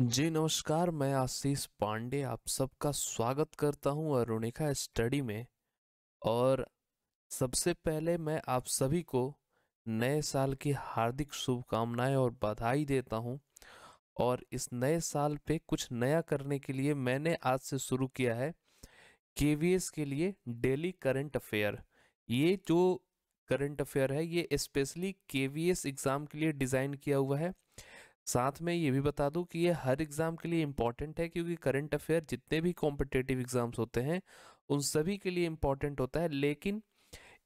जी नमस्कार मैं आशीष पांडे आप सबका स्वागत करता हूं अरुणिका स्टडी में और सबसे पहले मैं आप सभी को नए साल की हार्दिक शुभकामनाएं और बधाई देता हूं और इस नए साल पे कुछ नया करने के लिए मैंने आज से शुरू किया है के के लिए डेली करंट अफेयर ये जो करंट अफेयर है ये स्पेशली के एग्ज़ाम के लिए डिज़ाइन किया हुआ है साथ में ये भी बता दूं कि ये हर एग्ज़ाम के लिए इम्पॉर्टेंट है क्योंकि करंट अफेयर जितने भी कॉम्पिटेटिव एग्ज़ाम्स होते हैं उन सभी के लिए इम्पॉर्टेंट होता है लेकिन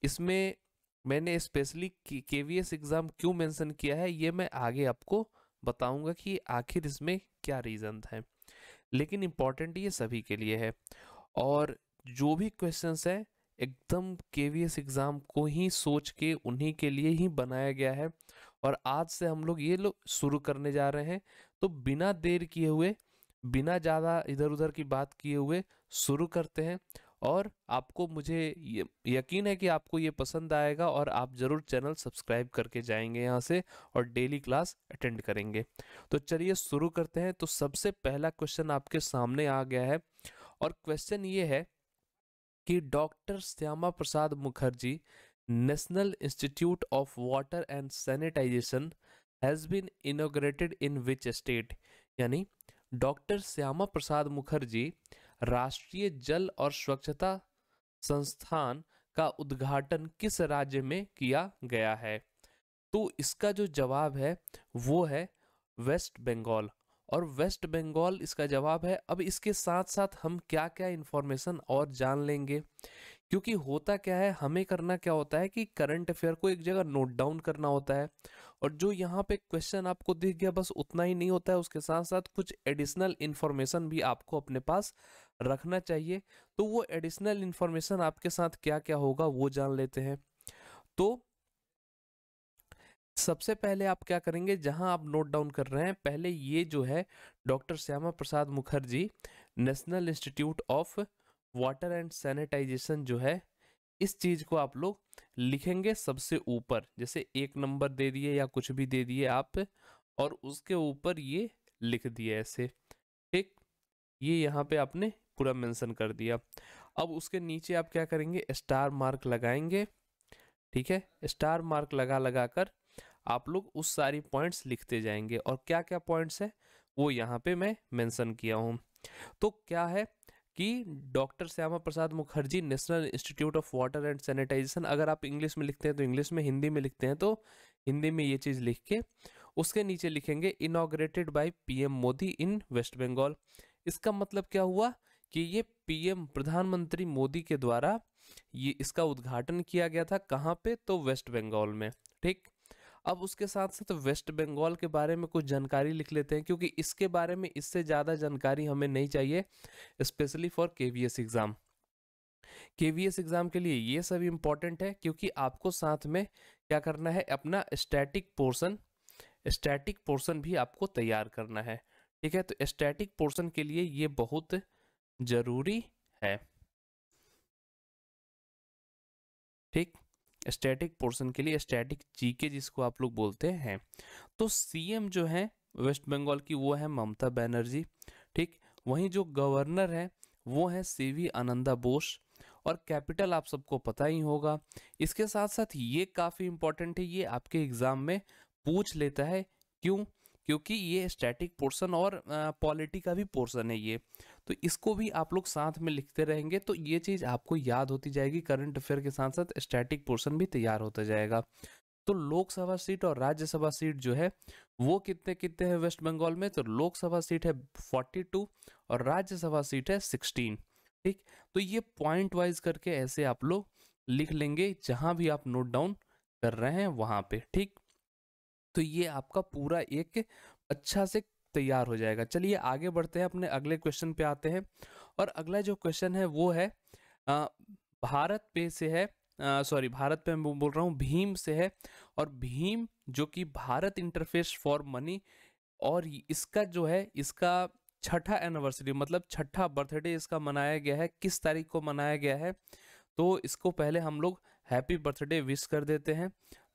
इसमें मैंने specially K V S exam क्यों मेंशन किया है ये मैं आगे आपको बताऊंगा कि आखिर इसमें क्या रीज़न है लेकिन इम्पॉर्टेंट ये सभी के लिए है और जो भी क्वेश्चन हैं एकदम के वी एस एग्ज़ाम को ही सोच के उन्हीं के लिए ही बनाया गया है और आज से हम लोग ये लोग शुरू करने जा रहे हैं तो बिना देर किए हुए बिना ज़्यादा इधर उधर की बात किए हुए शुरू करते हैं और आपको मुझे ये यकीन है कि आपको ये पसंद आएगा और आप ज़रूर चैनल सब्सक्राइब करके जाएंगे यहाँ से और डेली क्लास अटेंड करेंगे तो चलिए शुरू करते हैं तो सबसे पहला क्वेश्चन आपके सामने आ गया है और क्वेश्चन ये है कि doctor Shyama Prasad Mukherjee National Institute of Water and Sanitation has been inaugurated in which state? यानी डॉक्टर श्यामा प्रसाद मुखर्जी राष्ट्रीय जल और स्वच्छता संस्थान का उद्घाटन किस राज्य में किया गया है तो इसका जो जवाब है वो है वेस्ट बंगाल और वेस्ट बंगाल इसका जवाब है अब इसके साथ साथ हम क्या क्या इन्फॉर्मेशन और जान लेंगे क्योंकि होता क्या है हमें करना क्या होता है कि करंट अफेयर को एक जगह नोट डाउन करना होता है और जो यहाँ पे क्वेश्चन आपको दिख गया बस उतना ही नहीं होता है उसके साथ साथ कुछ एडिशनल इन्फॉर्मेशन भी आपको अपने पास रखना चाहिए तो वो एडिशनल इन्फॉर्मेशन आपके साथ क्या क्या होगा वो जान लेते हैं तो सबसे पहले आप क्या करेंगे जहां आप नोट डाउन कर रहे हैं पहले ये जो है doctor Shyama Prasad Mukherjee National Institute of Water and Sanitisation जो है इस चीज़ को आप लोग लिखेंगे सबसे ऊपर जैसे एक नंबर दे दिए या कुछ भी दे दिए आप और उसके ऊपर ये लिख दिए ऐसे ठीक ये यहाँ पे आपने पूरा मेंशन कर दिया अब उसके नीचे आप क्या करेंगे स्टार मार्क लगाएंगे ठीक है स्टार मार्क लगा लगा कर आप लोग उस सारी पॉइंट्स लिखते जाएंगे और क्या क्या पॉइंट्स है वो यहाँ पे मैं मेंशन किया हूँ तो क्या है कि doctor Shyama Prasad Mukherjee National Institute of Water and Sanitisation अगर आप इंग्लिश में लिखते हैं तो इंग्लिश में हिंदी में लिखते हैं तो हिंदी में ये चीज़ लिख के उसके नीचे लिखेंगे inaugurated by P Modi in West Bengal इसका मतलब क्या हुआ कि ये पीएम प्रधानमंत्री मोदी के द्वारा ये इसका उद्घाटन किया गया था कहाँ पे तो वेस्ट बंगाल में ठीक अब उसके साथ साथ वेस्ट बंगाल के बारे में कुछ जानकारी लिख लेते हैं क्योंकि इसके बारे में इससे ज़्यादा जानकारी हमें नहीं चाहिए स्पेशली फॉर के एग्ज़ाम के एग्ज़ाम के लिए ये सब इम्पॉर्टेंट है क्योंकि आपको साथ में क्या करना है अपना स्टैटिक पोर्सन स्टैटिक पोर्सन भी आपको तैयार करना है ठीक है तो स्टैटिक पोर्सन के लिए ये बहुत ज़रूरी है ठीक स्टैटिक पोर्शन के लिए स्टैटिक जीके जिसको आप लोग बोलते हैं तो सीएम जो है वेस्ट बंगाल की वो है ममता बनर्जी ठीक वहीं जो गवर्नर है वो है सीवी आनंदा बोस और कैपिटल आप सबको पता ही होगा इसके साथ साथ ये काफ़ी इंपॉर्टेंट है ये आपके एग्ज़ाम में पूछ लेता है क्यों क्योंकि ये स्टैटिक पोर्शन और पॉलिटी का भी पोर्शन है ये तो इसको भी आप लोग साथ में लिखते रहेंगे तो ये चीज़ आपको याद होती जाएगी करंट अफेयर के साथ साथ स्टैटिक पोर्शन भी तैयार होता जाएगा तो लोकसभा सीट और राज्यसभा सीट जो है वो कितने कितने हैं वेस्ट बंगाल में तो लोकसभा सीट है 42 और राज्यसभा सीट है 16 ठीक तो ये पॉइंट वाइज करके ऐसे आप लोग लिख लेंगे जहां भी आप नोट डाउन कर रहे हैं वहां पे ठीक तो ये आपका पूरा एक अच्छा से तैयार हो जाएगा चलिए आगे बढ़ते हैं अपने अगले क्वेश्चन पे आते हैं और अगला जो क्वेश्चन है वो है भारत पे से है सॉरी भारत पे मैं बोल रहा हूँ भीम से है और भीम जो कि भारत इंटरफेस फॉर मनी और इसका जो है इसका छठा एनिवर्सरी मतलब छठा बर्थडे इसका मनाया गया है किस तारीख को मनाया गया है तो इसको पहले हम लोग हैप्पी बर्थडे विश कर देते हैं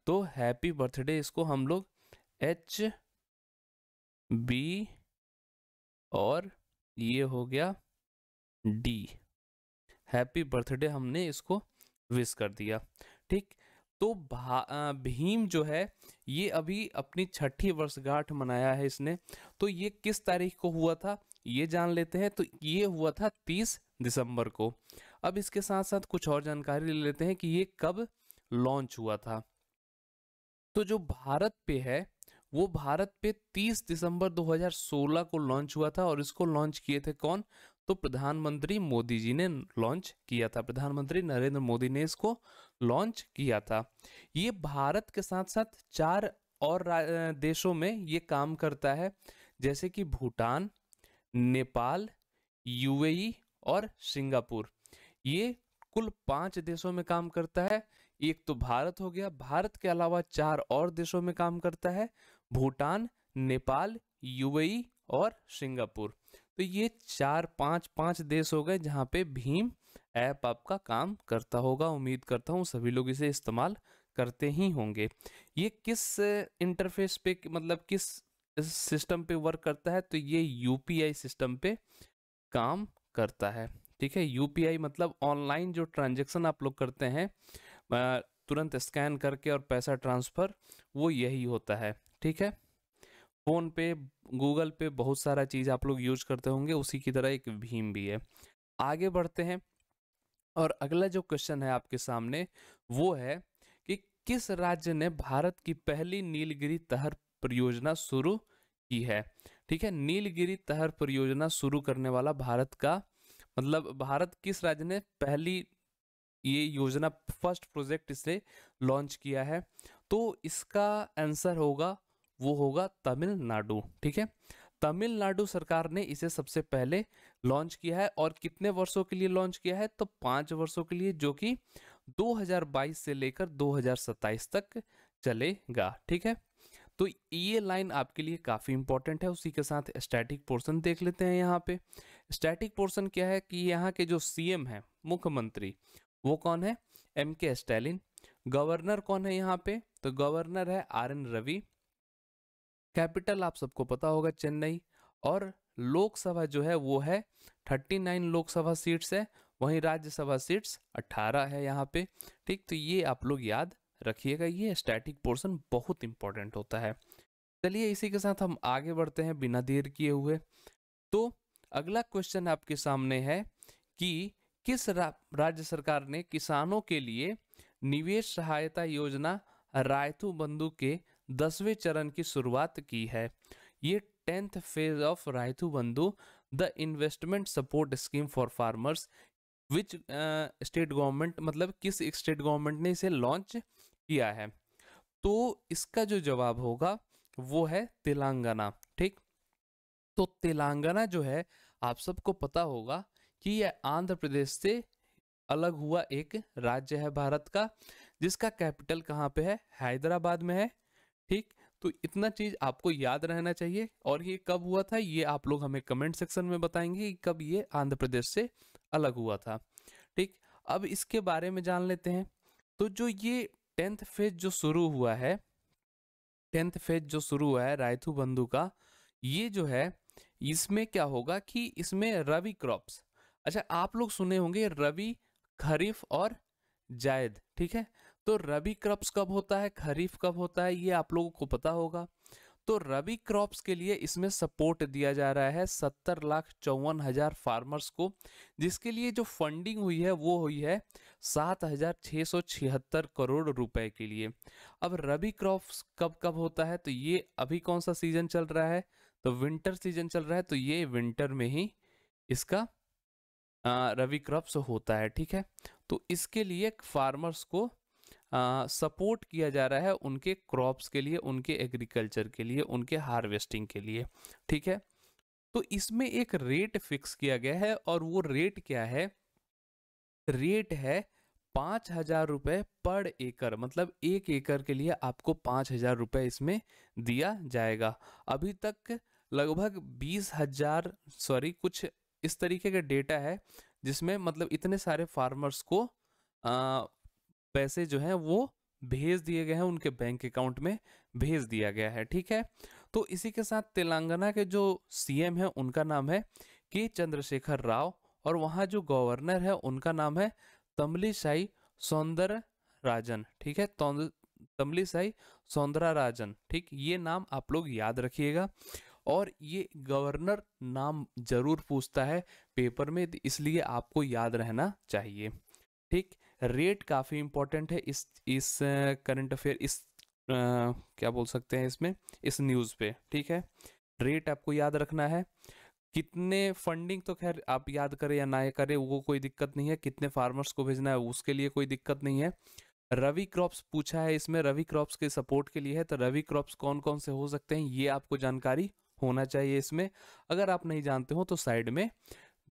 तो हैप्पी बर्थडे इसको हम लोग एच बी और ये हो गया डी हैप्पी बर्थडे हमने इसको विश कर दिया ठीक तो भीम जो है ये अभी अपनी छठी वर्षगांठ मनाया है इसने तो ये किस तारीख को हुआ था ये जान लेते हैं तो ये हुआ था तीस दिसंबर को अब इसके साथ साथ कुछ और जानकारी ले लेते हैं कि ये कब लॉन्च हुआ था तो जो भारत पे है वो भारत पे 30 दिसंबर 2016 को लॉन्च हुआ था और इसको लॉन्च किए थे कौन तो प्रधानमंत्री मोदी जी ने लॉन्च किया था प्रधानमंत्री नरेंद्र मोदी ने इसको लॉन्च किया था ये भारत के साथ साथ चार और देशों में ये काम करता है जैसे कि भूटान नेपाल यूएई और सिंगापुर ये कुल पांच देशों में काम करता है एक तो भारत हो गया भारत के अलावा चार और देशों में काम करता है भूटान नेपाल यूएई और सिंगापुर तो ये चार पांच पांच देश हो गए जहाँ पे भीम ऐप आपका काम करता होगा उम्मीद करता हूँ सभी लोग इसे इस्तेमाल करते ही होंगे ये किस इंटरफेस पे मतलब किस सिस्टम पे वर्क करता है तो ये यूपीआई सिस्टम पे काम करता है ठीक है यूपीआई मतलब ऑनलाइन जो ट्रांजेक्शन आप लोग करते हैं तुरंत स्कैन करके और पैसा ट्रांसफ़र वो यही होता है ठीक है फ़ोन पे गूगल पे बहुत सारा चीज़ आप लोग यूज करते होंगे उसी की तरह एक भीम भी है आगे बढ़ते हैं और अगला जो क्वेश्चन है आपके सामने वो है कि किस राज्य ने भारत की पहली नीलगिरी तहर परियोजना शुरू की है ठीक है नीलगिरी तहर परियोजना शुरू करने वाला भारत का मतलब भारत किस राज्य ने पहली ये योजना फर्स्ट प्रोजेक्ट इसे लॉन्च किया है तो इसका आंसर होगा वो होगा तमिलनाडु ठीक है तमिलनाडु सरकार ने इसे सबसे पहले लॉन्च किया है और कितने वर्षों के लिए लॉन्च किया है तो पाँच वर्षों के लिए जो कि 2022 से लेकर 2027 तक चलेगा ठीक है तो ये लाइन आपके लिए काफ़ी इंपॉर्टेंट है उसी के साथ स्टैटिक पोर्शन देख लेते हैं यहाँ पे स्टैटिक पोर्शन क्या है कि यहाँ के जो सीएम हैं मुख्यमंत्री वो कौन है एम के स्टैलिन गवर्नर कौन है यहाँ पे तो गवर्नर है आर एन रवि कैपिटल आप सबको पता होगा चेन्नई और लोकसभा जो है वो है 39 लोकसभा सीट्स है वहीं राज्यसभा सीट्स 18 है यहाँ पे ठीक तो ये आप लोग याद रखिएगा ये स्टैटिक पोर्शन बहुत इंपॉर्टेंट होता है चलिए इसी के साथ हम आगे बढ़ते हैं बिना देर किए हुए तो अगला क्वेश्चन आपके सामने है कि किस रा, राज्य सरकार ने किसानों के लिए निवेश सहायता योजना रायतु बंधु के दसवें चरण की शुरुआत की है ये tenth phase of Rythu Bandhu the investment support scheme for farmers which state government मतलब किस स्टेट गवर्नमेंट ने इसे लॉन्च किया है तो इसका जो जवाब होगा वो है तेलंगाना ठीक तो तेलंगाना जो है आप सबको पता होगा कि यह आंध्र प्रदेश से अलग हुआ एक राज्य है भारत का जिसका कैपिटल कहाँ पे है हैदराबाद में है ठीक तो इतना चीज आपको याद रहना चाहिए और ये कब हुआ था ये आप लोग हमें कमेंट सेक्शन में बताएंगे कब ये आंध्र प्रदेश से अलग हुआ था ठीक अब इसके बारे में जान लेते हैं तो जो ये टेंथ फेज जो शुरू हुआ है टेंथ फेज जो शुरू हुआ है रायथू बंधु का ये जो है इसमें क्या होगा कि इसमें रवि क्रॉप्स अच्छा आप लोग सुने होंगे रबी खरीफ और जायद ठीक है तो रबी क्रॉप्स कब होता है खरीफ कब होता है ये आप लोगों को पता होगा तो रबी क्रॉप्स के लिए इसमें सपोर्ट दिया जा रहा है सत्तर लाख चौवन हजार फार्मर्स को जिसके लिए जो फंडिंग हुई है वो हुई है सात हजार छः सौ छिहत्तर करोड़ रुपए के लिए अब रबी क्रॉप्स कब कब होता है तो ये अभी कौन सा सीजन चल रहा है तो विंटर सीजन चल रहा है तो ये विंटर में ही इसका रवि क्रॉप्स होता है ठीक है तो इसके लिए फार्मर्स को सपोर्ट किया जा रहा है उनके क्रॉप्स के लिए उनके एग्रीकल्चर के लिए उनके हार्वेस्टिंग के लिए ठीक है तो इसमें एक रेट फिक्स किया गया है और वो रेट क्या है रेट है पाँच हजार रुपये पर एकड़ मतलब एक एकड़ के लिए आपको पाँच हजार रुपये इसमें दिया जाएगा अभी तक लगभग बीस हजार सॉरी कुछ इस तरीके का डेटा है जिसमें मतलब इतने सारे फार्मर्स को आ, पैसे जो हैं वो भेज दिए गए हैं उनके बैंक अकाउंट में भेज दिया गया है ठीक है तो इसी के साथ तेलंगाना के जो सीएम है उनका नाम है के चंद्रशेखर राव और वहाँ जो गवर्नर है उनका नाम है तमली सौंदर राजन ठीक है तमली सौंदरा राजन ठीक ये नाम आप लोग याद रखिएगा और ये गवर्नर नाम जरूर पूछता है पेपर में तो इसलिए आपको याद रहना चाहिए ठीक रेट काफ़ी इम्पोर्टेंट है इस इस करंट अफेयर इस आ, क्या बोल सकते हैं इसमें इस न्यूज़ पे ठीक है रेट आपको याद रखना है कितने फंडिंग तो खैर आप याद करें या ना करें वो कोई दिक्कत नहीं है कितने फार्मर्स को भेजना है उसके लिए कोई दिक्कत नहीं है रवि क्रॉप्स पूछा है इसमें रवि क्रॉप्स के सपोर्ट के लिए है तो रवि क्रॉप्स कौन कौन से हो सकते हैं ये आपको जानकारी होना चाहिए इसमें अगर आप नहीं जानते हो तो साइड में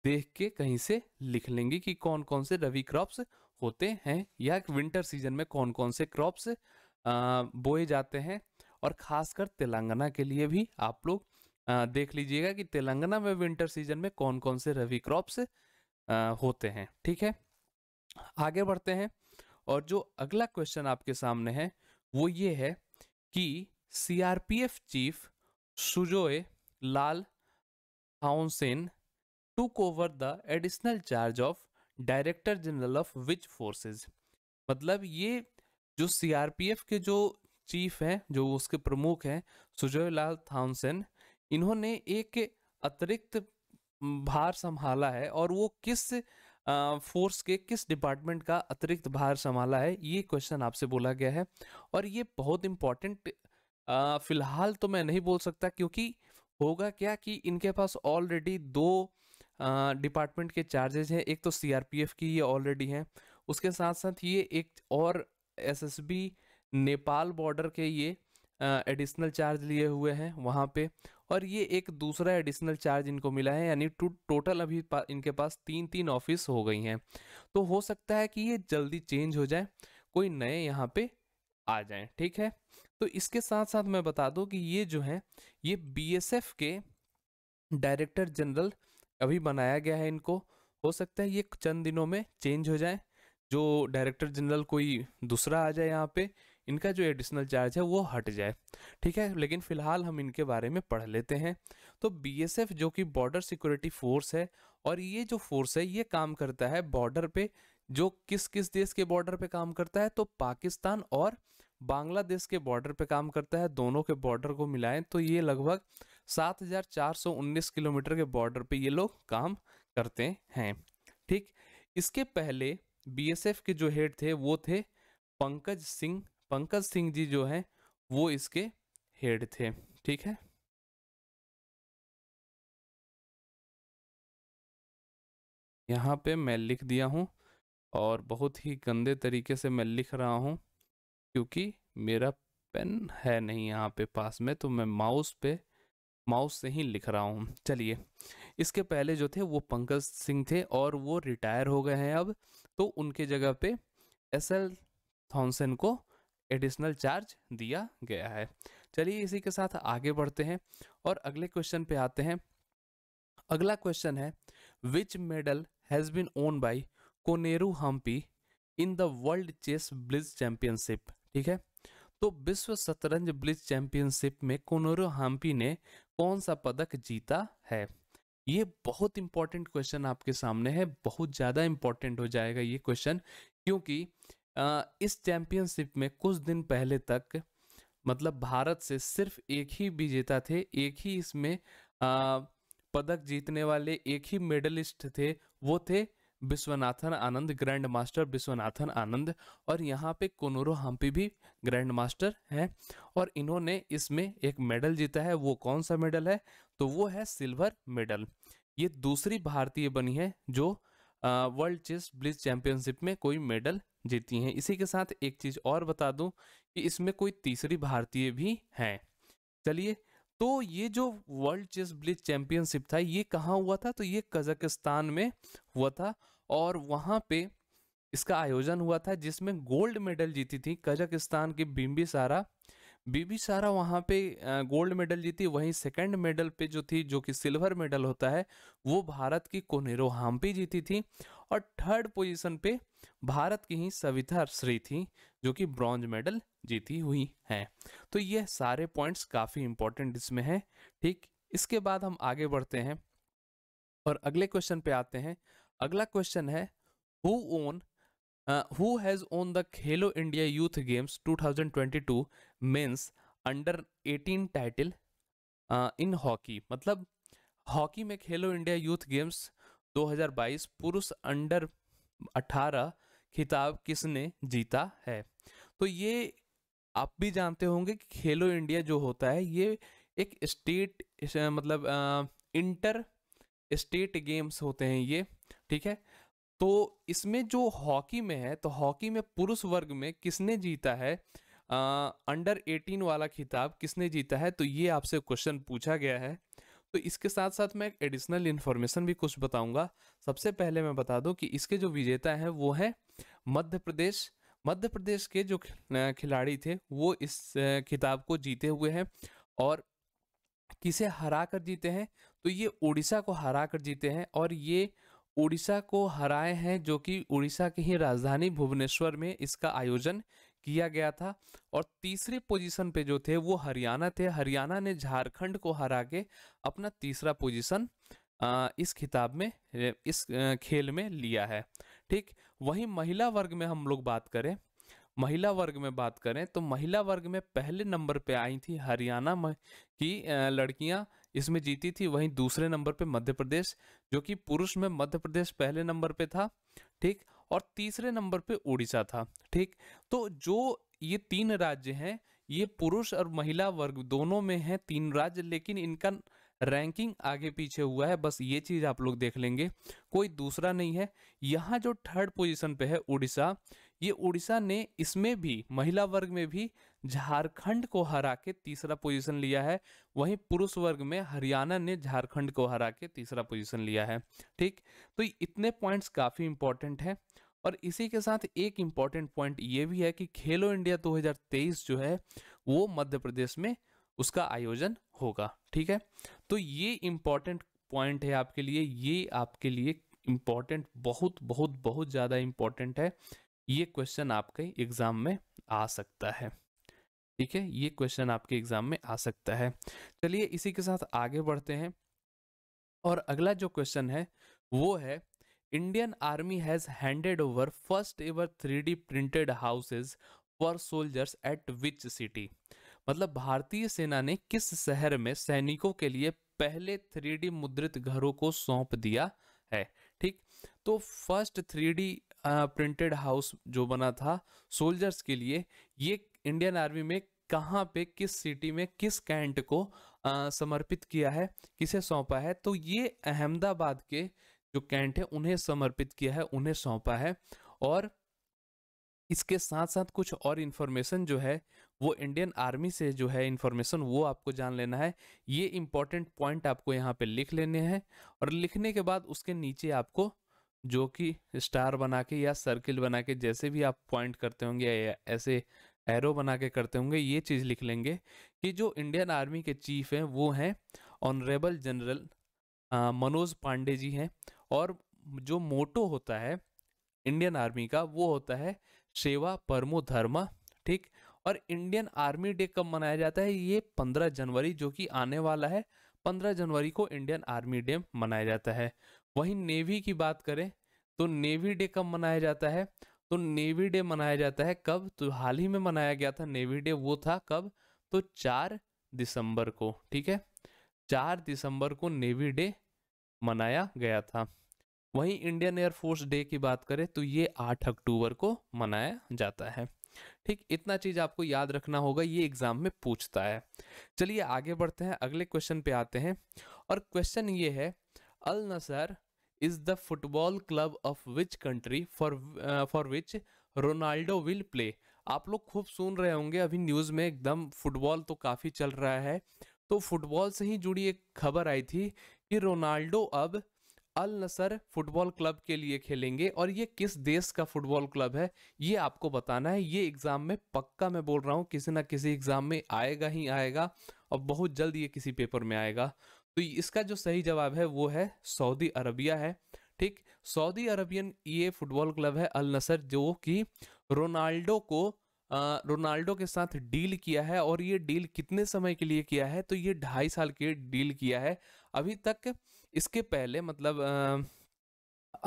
देख के कहीं से लिख लेंगे कि कौन कौन से रवि क्रॉप्स होते हैं या विंटर सीजन में कौन कौन से क्रॉप्स बोए जाते हैं और खासकर तेलंगाना के लिए भी आप लोग देख लीजिएगा कि तेलंगाना में विंटर सीजन में कौन कौन से रवि क्रॉप्स होते हैं ठीक है आगे बढ़ते हैं और जो अगला क्वेश्चन आपके सामने है वो ये है कि CRPF chief Sujoy Lal Hounshin to cover the additional charge of director general of which forces मतलब ये जो सीआरपीएफ के जो चीफ हैं जो उसके प्रमुख हैं सुजोय लाल थाउनसेन इन्होंने एक अतिरिक्त भार संभाला है और वो किस फोर्स के किस डिपार्टमेंट का अतिरिक्त भार संभाला है ये क्वेश्चन आपसे बोला गया है और ये बहुत इंपॉर्टेंट फिलहाल तो मैं नहीं बोल सकता क्योंकि होगा क्या कि इनके पास ऑलरेडी दो डिपार्टमेंट के चार्जेज हैं एक तो सीआरपीएफ की ये ऑलरेडी हैं उसके साथ साथ ये एक और एसएसबी नेपाल बॉर्डर के ये एडिशनल चार्ज लिए हुए हैं वहाँ पे और ये एक दूसरा एडिशनल चार्ज इनको मिला है यानी टू टोटल अभी पा, इनके पास तीन तीन ऑफिस हो गई हैं तो हो सकता है कि ये जल्दी चेंज हो जाए कोई नए यहाँ पे आ जाए ठीक है तो इसके साथ साथ मैं बता दूं कि ये जो है ये बीएसएफ के डायरेक्टर जनरल अभी बनाया गया है इनको हो सकता है ये चंद दिनों में चेंज हो जाए जो डायरेक्टर जनरल कोई दूसरा आ जाए यहाँ पे इनका जो एडिशनल चार्ज है वो हट जाए ठीक है लेकिन फ़िलहाल हम इनके बारे में पढ़ लेते हैं तो बीएसएफ जो कि बॉर्डर सिक्योरिटी फोर्स है और ये जो फोर्स है ये काम करता है बॉर्डर पे जो किस किस देश के बॉर्डर पे काम करता है तो पाकिस्तान और बांग्लादेश के बॉर्डर पे काम करता है दोनों के बॉर्डर को मिलाएं तो ये लगभग 7419 किलोमीटर के बॉर्डर पे ये लोग काम करते हैं ठीक इसके पहले बीएसएफ के जो हेड थे वो थे पंकज सिंह पंकज सिंह जी जो हैं वो इसके हेड थे ठीक है यहाँ पे मैं लिख दिया हूँ और बहुत ही गंदे तरीके से मैं लिख रहा हूँ क्योंकि मेरा पेन है नहीं यहाँ पे पास में तो मैं माउस पे माउस से ही लिख रहा हूँ चलिए इसके पहले जो थे वो पंकज सिंह थे और वो रिटायर हो गए हैं अब तो उनके जगह पे एस एल थॉमसन को एडिशनल चार्ज दिया गया है चलिए इसी के साथ आगे बढ़ते हैं और अगले क्वेश्चन पे आते हैं अगला क्वेश्चन है which medal has been won by Koneru Humpy in the world chess blitz championship ठीक है तो विश्व शतरंज ब्लिज चैंपियनशिप में कोनोरो हम्पी ने कौन सा पदक जीता है ये बहुत इंपॉर्टेंट क्वेश्चन आपके सामने है बहुत ज़्यादा इंपॉर्टेंट हो जाएगा ये क्वेश्चन क्योंकि इस चैंपियनशिप में कुछ दिन पहले तक मतलब भारत से सिर्फ एक ही विजेता थे एक ही इसमें पदक जीतने वाले एक ही मेडलिस्ट थे वो थे विश्वनाथन आनंद ग्रैंड मास्टर विश्वनाथन आनंद और यहाँ पे कोनोरो हम्पी भी ग्रैंड मास्टर हैं और इन्होंने इसमें एक मेडल जीता है वो कौन सा मेडल है तो वो है सिल्वर मेडल ये दूसरी भारतीय बनी है जो वर्ल्ड चेस ब्लिज चैंपियनशिप में कोई मेडल जीती हैं इसी के साथ एक चीज़ और बता दूँ कि इसमें कोई तीसरी भारतीय भी हैं चलिए तो ये जो वर्ल्ड चेस ब्लिच चैंपियनशिप था ये कहाँ हुआ था तो ये कजाकिस्तान में हुआ था और वहाँ पे इसका आयोजन हुआ था जिसमें गोल्ड मेडल जीती थी कजाकिस्तान की बिम्बी सारा बीबी सारा वहाँ पे गोल्ड मेडल जीती वहीं सेकंड मेडल पे जो थी जो कि सिल्वर मेडल होता है वो भारत की कोनेरो हाम्पी जीती थी और थर्ड पोजीशन पे भारत की ही सविता श्री थी जो कि ब्रॉन्ज मेडल जीती हुई हैं तो ये सारे पॉइंट्स काफ़ी इंपॉर्टेंट इसमें हैं ठीक इसके बाद हम आगे बढ़ते हैं और अगले क्वेश्चन पे आते हैं अगला क्वेश्चन है who won who has won the Khelo India youth games 2022 men's under 18 title in hockey मतलब हॉकी में खेलो इंडिया यूथ गेम्स 2022 पुरुष अंडर 18 खिताब किसने जीता है तो ये आप भी जानते होंगे कि खेलो इंडिया जो होता है ये एक स्टेट मतलब आ, इंटर स्टेट गेम्स होते हैं ये ठीक है तो इसमें जो हॉकी में है तो हॉकी में पुरुष वर्ग में किसने जीता है आ, अंडर 18 वाला खिताब किसने जीता है तो ये आपसे क्वेश्चन पूछा गया है तो इसके साथ साथ मैं एडिशनल इन्फॉर्मेशन भी कुछ बताऊंगा सबसे पहले मैं बता दूं कि इसके जो विजेता है वो है मध्य प्रदेश मध्य प्रदेश के जो खिलाड़ी थे वो इस खिताब को जीते हुए हैं और किसे हरा कर जीते हैं तो ये उड़ीसा को हरा कर जीते हैं और ये उड़ीसा को हराए हैं जो कि उड़ीसा की ही राजधानी भुवनेश्वर में इसका आयोजन किया गया था और तीसरे पोजीशन पे जो थे वो हरियाणा थे हरियाणा ने झारखंड को हरा के अपना तीसरा पोजीशन इस खिताब में इस खेल में लिया है ठीक वहीं महिला वर्ग में हम लोग बात करें महिला वर्ग में बात करें तो महिला वर्ग में पहले नंबर पे आई थी हरियाणा की लड़कियां इसमें जीती थी वहीं दूसरे नंबर पे मध्य प्रदेश जो कि पुरुष में मध्य प्रदेश पहले नंबर पे था ठीक और तीसरे नंबर पे उड़ीसा था ठीक तो जो ये तीन राज्य हैं ये पुरुष और महिला वर्ग दोनों में हैं तीन राज्य लेकिन इनका रैंकिंग आगे पीछे हुआ है बस ये चीज़ आप लोग देख लेंगे कोई दूसरा नहीं है यहाँ जो थर्ड पोजीशन पे है उड़ीसा ये उड़ीसा ने इसमें भी महिला वर्ग में भी झारखंड को हरा के तीसरा पोजीशन लिया है वहीं पुरुष वर्ग में हरियाणा ने झारखंड को हरा के तीसरा पोजीशन लिया है ठीक तो इतने पॉइंट्स काफ़ी इंपॉर्टेंट हैं और इसी के साथ एक इम्पॉर्टेंट पॉइंट ये भी है कि खेलो इंडिया 2023 जो है वो मध्य प्रदेश में उसका आयोजन होगा ठीक है तो ये इंपॉर्टेंट पॉइंट है आपके लिए ये आपके लिए इम्पॉर्टेंट बहुत बहुत बहुत ज़्यादा इम्पॉर्टेंट है ये क्वेश्चन आपके एग्ज़ाम में आ सकता है ठीक है ये क्वेश्चन आपके एग्जाम में आ सकता है चलिए इसी के साथ आगे बढ़ते हैं और अगला जो क्वेश्चन है वो है Indian army has handed over first ever three printed houses for soldiers at which city मतलब भारतीय सेना ने किस शहर में सैनिकों के लिए पहले थ्री मुद्रित घरों को सौंप दिया है ठीक तो फर्स्ट थ्री प्रिंटेड हाउस जो बना था सोल्जर्स के लिए ये इंडियन आर्मी में कहाँ पे किस सिटी में किस कैंट को आ, समर्पित किया है किसे सौंपा है तो ये अहमदाबाद के जो कैंट है उन्हें समर्पित किया है उन्हें सौंपा है और इसके साथ साथ कुछ और इन्फॉर्मेशन जो है वो इंडियन आर्मी से जो है इन्फॉर्मेशन वो आपको जान लेना है ये इम्पोर्टेंट पॉइंट आपको यहाँ पे लिख लेने हैं और लिखने के बाद उसके नीचे आपको जो कि स्टार बना के या सर्किल बना के जैसे भी आप पॉइंट करते होंगे या ऐसे एरो बना के करते होंगे ये चीज़ लिख लेंगे कि जो इंडियन आर्मी के चीफ हैं वो हैं ऑनरेबल जनरल मनोज पांडे जी हैं और जो मोटो होता है इंडियन आर्मी का वो होता है सेवा परमो धर्मा ठीक और इंडियन आर्मी डे कब मनाया जाता है ये 15 जनवरी जो कि आने वाला है 15 जनवरी को इंडियन आर्मी डे मनाया जाता है वहीं नेवी की बात करें तो नेवी डे कब मनाया जाता है तो नेवी डे मनाया जाता है कब तो हाल ही में मनाया गया था नेवी डे वो था कब तो चार दिसंबर को ठीक है चार दिसंबर को नेवी डे मनाया गया था वहीं इंडियन एयरफोर्स डे की बात करें तो ये आठ अक्टूबर को मनाया जाता है ठीक इतना चीज आपको याद रखना होगा ये एग्जाम में पूछता है चलिए आगे बढ़ते हैं अगले क्वेश्चन पे आते हैं और क्वेश्चन ये है Al Nassr is the football club of which country for for which Ronaldo will play आप लोग खूब सुन रहे होंगे अभी न्यूज़ में एकदम फुटबॉल तो काफ़ी चल रहा है तो फुटबॉल से ही जुड़ी एक खबर आई थी कि रोनाल्डो अब अल नसर फुटबॉल क्लब के लिए खेलेंगे और ये किस देश का फुटबॉल क्लब है ये आपको बताना है ये एग्ज़ाम में पक्का मैं बोल रहा हूँ किसी ना किसी एग्ज़ाम में आएगा ही आएगा और बहुत जल्द ये किसी पेपर में आएगा तो इसका जो सही जवाब है वो है सऊदी अरबिया है ठीक सऊदी अरबियन ये फुटबॉल क्लब है अल नसर जो कि रोनाल्डो को रोनाल्डो के साथ डील किया है और ये डील कितने समय के लिए किया है तो ये ढाई साल के डील किया है अभी तक इसके पहले मतलब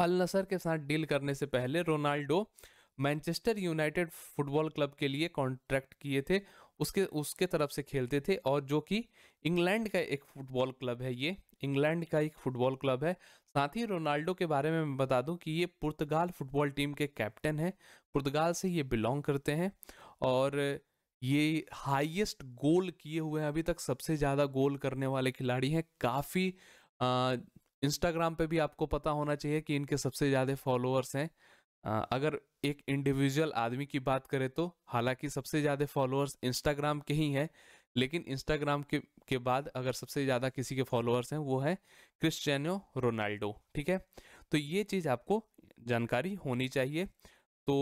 अल नसर के साथ डील करने से पहले Ronaldo Manchester United football club के लिए कॉन्ट्रैक्ट किए थे उसके उसके तरफ से खेलते थे और जो कि इंग्लैंड का एक फुटबॉल क्लब है ये इंग्लैंड का एक फुटबॉल क्लब है साथ ही रोनाल्डो के बारे में मैं बता दूं कि ये पुर्तगाल फुटबॉल टीम के कैप्टन हैं पुर्तगाल से ये बिलोंग करते हैं और ये हाईएस्ट गोल किए हुए हैं अभी तक सबसे ज़्यादा गोल करने वाले खिलाड़ी हैं काफ़ी इंस्टाग्राम पे भी आपको पता होना चाहिए कि इनके सबसे ज़्यादा फॉलोअर्स हैं अगर एक इंडिविजुअल आदमी की बात करें तो हालांकि सबसे ज़्यादा फॉलोअर्स इंस्टाग्राम के ही हैं लेकिन इंस्टाग्राम के के बाद अगर सबसे ज़्यादा किसी के फॉलोअर्स हैं वो है क्रिस्टियानो रोनाल्डो ठीक है तो ये चीज़ आपको जानकारी होनी चाहिए तो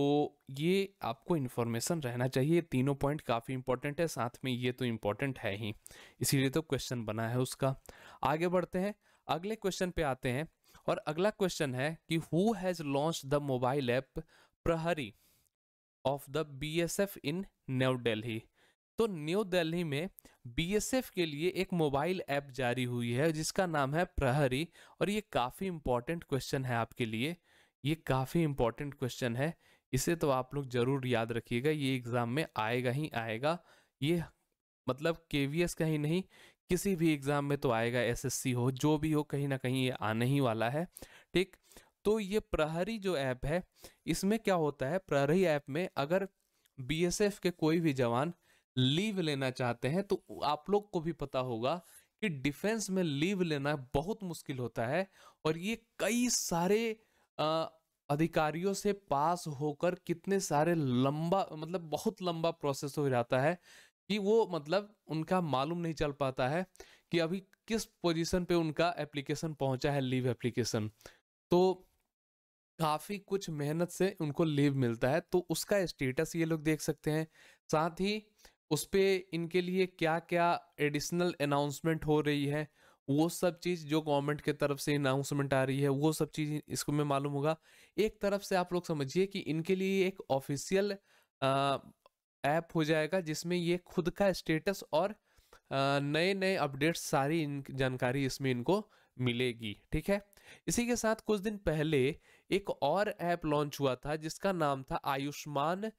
ये आपको इन्फॉर्मेशन रहना चाहिए तीनों पॉइंट काफ़ी इंपॉर्टेंट है साथ में ये तो इम्पॉर्टेंट है ही इसीलिए तो क्वेश्चन बना है उसका आगे बढ़ते हैं अगले क्वेश्चन पे आते हैं और अगला क्वेश्चन है कि who has launch the mobile app Prahari of the B S F in New Delhi तो न्यू दिल्ली में बीएसएफ के लिए एक मोबाइल ऐप जारी हुई है जिसका नाम है प्रहरी और ये काफ़ी इंपॉर्टेंट क्वेश्चन है आपके लिए ये काफ़ी इंपॉर्टेंट क्वेश्चन है इसे तो आप लोग ज़रूर याद रखिएगा ये एग्ज़ाम में आएगा ही आएगा ये मतलब केवीएस का ही नहीं किसी भी एग्ज़ाम में तो आएगा एसएससी हो जो भी हो कहीं ना कहीं ये आने ही वाला है ठीक तो ये प्रहरी जो ऐप है इसमें क्या होता है प्रहरी ऐप में अगर बीएसएफ के कोई भी जवान लीव लेना चाहते हैं तो आप लोग को भी पता होगा कि डिफेंस में लीव लेना बहुत मुश्किल होता है और ये कई सारे आ, अधिकारियों से पास होकर कितने सारे लंबा मतलब बहुत लंबा प्रोसेस हो जाता है कि वो मतलब उनका मालूम नहीं चल पाता है कि अभी किस पोजीशन पे उनका एप्लीकेशन पहुंचा है लीव एप्लीकेशन तो काफ़ी कुछ मेहनत से उनको लीव मिलता है तो उसका स्टेटस ये लोग देख सकते हैं साथ ही उस पर इनके लिए क्या क्या एडिशनल अनाउंसमेंट हो रही है वो सब चीज़ जो गवर्नमेंट के तरफ से अनाउंसमेंट आ रही है वो सब चीज़ इसको में मालूम होगा एक तरफ से आप लोग समझिए कि इनके लिए एक ऑफिशियल ऐप हो जाएगा जिसमें ये खुद का स्टेटस और नए नए अपडेट्स सारी इन जानकारी इसमें इनको मिलेगी ठीक है इसी के साथ कुछ दिन पहले एक और ऐप लॉन्च हुआ था जिसका नाम था आयुष्मान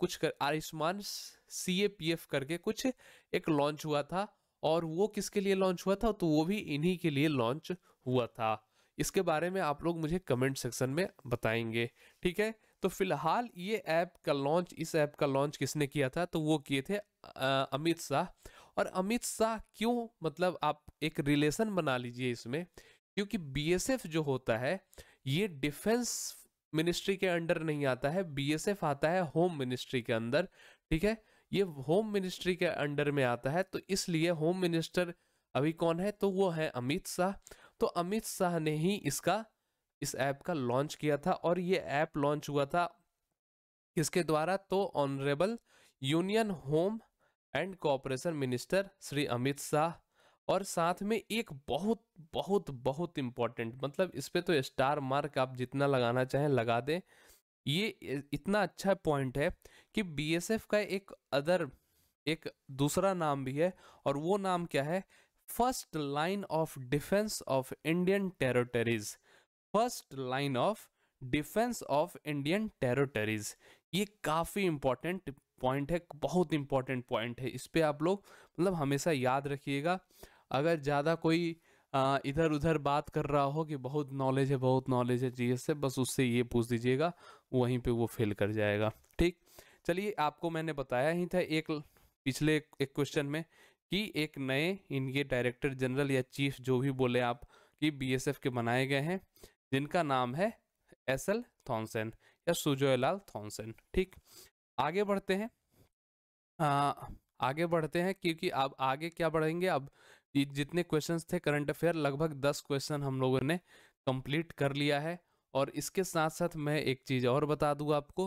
कुछ कर Ayushman C A P F करके कुछ एक लॉन्च हुआ था और वो किसके लिए लॉन्च हुआ था तो वो भी इन्हीं के लिए लॉन्च हुआ था इसके बारे में आप लोग मुझे कमेंट सेक्शन में बताएंगे ठीक है तो फिलहाल ये ऐप का लॉन्च इस ऐप का लॉन्च किसने किया था तो वो किए थे अमित शाह और अमित शाह क्यों मतलब आप एक रिलेशन बना लीजिए इसमें क्योंकि बीएसएफ जो होता है ये डिफेंस मिनिस्ट्री के अंडर नहीं आता है बीएसएफ आता है होम मिनिस्ट्री के अंदर ठीक है ये होम मिनिस्ट्री के अंडर में आता है तो इसलिए होम मिनिस्टर अभी कौन है तो वो है अमित शाह तो अमित शाह ने ही इसका इस ऐप का लॉन्च किया था और ये ऐप लॉन्च हुआ था किसके द्वारा तो honourable union home and cooperation minister Shri Amit Shah और साथ में एक बहुत बहुत बहुत इम्पॉर्टेंट मतलब इस पर तो स्टार मार्क आप जितना लगाना चाहें लगा दें ये इतना अच्छा पॉइंट है कि बीएसएफ का एक अदर एक दूसरा नाम भी है और वो नाम क्या है first line of defence of Indian territories first line of defence of Indian territories ये काफ़ी इंपॉर्टेंट पॉइंट है बहुत इंपॉर्टेंट पॉइंट है इस पर आप लोग मतलब हमेशा याद रखिएगा अगर ज़्यादा कोई इधर उधर बात कर रहा हो कि बहुत नॉलेज है बहुत नॉलेज है जी से बस उससे ये पूछ दीजिएगा वहीं पे वो फेल कर जाएगा ठीक चलिए आपको मैंने बताया ही था एक पिछले एक क्वेश्चन में कि एक नए इनके डायरेक्टर जनरल या चीफ जो भी बोले आप कि बीएसएफ के बनाए गए हैं जिनका नाम है एस एल थॉन्सन या सुजोयलाल थॉन्सन ठीक आगे बढ़ते हैं आ, आगे बढ़ते हैं क्योंकि अब आगे क्या बढ़ेंगे अब जितने क्वेश्चंस थे करंट अफेयर लगभग दस क्वेश्चन हम लोगों ने कंप्लीट कर लिया है और इसके साथ साथ मैं एक चीज़ और बता दूँ आपको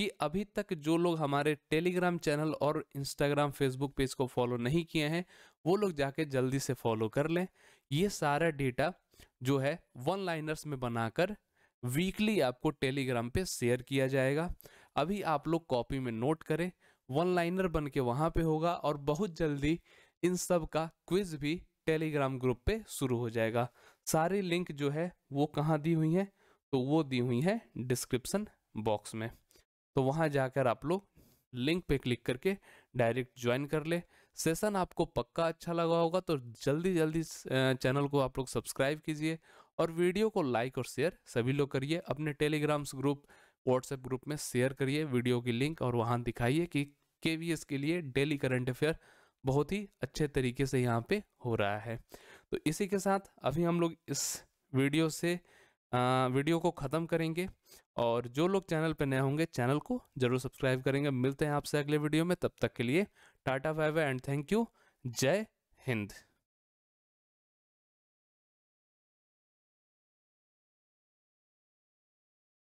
कि अभी तक जो लोग हमारे टेलीग्राम चैनल और इंस्टाग्राम फेसबुक पेज को फॉलो नहीं किए हैं वो लोग जाके जल्दी से फॉलो कर लें ये सारा डेटा जो है वन लाइनर्स में बनाकर वीकली आपको टेलीग्राम पे शेयर किया जाएगा अभी आप लोग कॉपी में नोट करें वन लाइनर बन के वहाँ पे होगा और बहुत जल्दी इन सब का क्विज भी टेलीग्राम ग्रुप पे शुरू हो जाएगा सारे लिंक जो है वो कहाँ दी हुई हैं तो वो दी हुई है डिस्क्रिप्सन बॉक्स में तो वहाँ जाकर आप लोग लिंक पे क्लिक करके डायरेक्ट ज्वाइन कर ले सेशन आपको पक्का अच्छा लगा होगा तो जल्दी जल्दी चैनल को आप लोग सब्सक्राइब कीजिए और वीडियो को लाइक और शेयर सभी लोग करिए अपने टेलीग्राम्स ग्रुप व्हाट्सएप ग्रुप में शेयर करिए वीडियो की लिंक और वहाँ दिखाइए कि के के लिए डेली करंट अफेयर बहुत ही अच्छे तरीके से यहाँ पे हो रहा है तो इसी के साथ अभी हम लोग इस वीडियो से वीडियो को ख़त्म करेंगे और जो लोग चैनल पर नए होंगे चैनल को ज़रूर सब्सक्राइब करेंगे मिलते हैं आपसे अगले वीडियो में तब तक के लिए tata bye bye and thank you जय हिंद